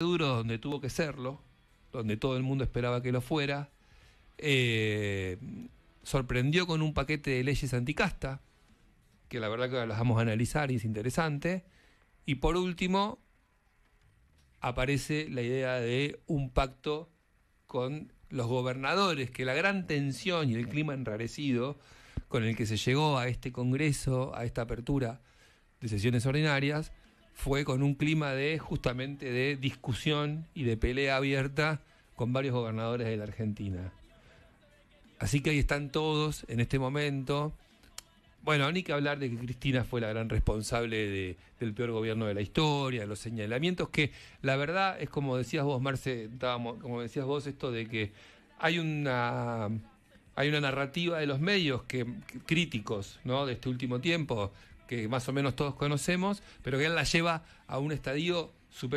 duro donde tuvo que serlo, donde todo el mundo esperaba que lo fuera. Eh, sorprendió con un paquete de leyes anticasta, que la verdad que las vamos a analizar y es interesante. Y por último, aparece la idea de un pacto con los gobernadores, que la gran tensión y el clima enrarecido con el que se llegó a este Congreso, a esta apertura de sesiones ordinarias, fue con un clima de justamente de discusión y de pelea abierta con varios gobernadores de la Argentina. Así que ahí están todos en este momento. Bueno, ni que hablar de que Cristina fue la gran responsable del peor gobierno de la historia, los señalamientos, que la verdad es como decías vos, Marce, como decías vos, esto de que hay una hay una narrativa de los medios que, críticos ¿no? de este último tiempo que más o menos todos conocemos, pero que él la lleva a un estadio superior.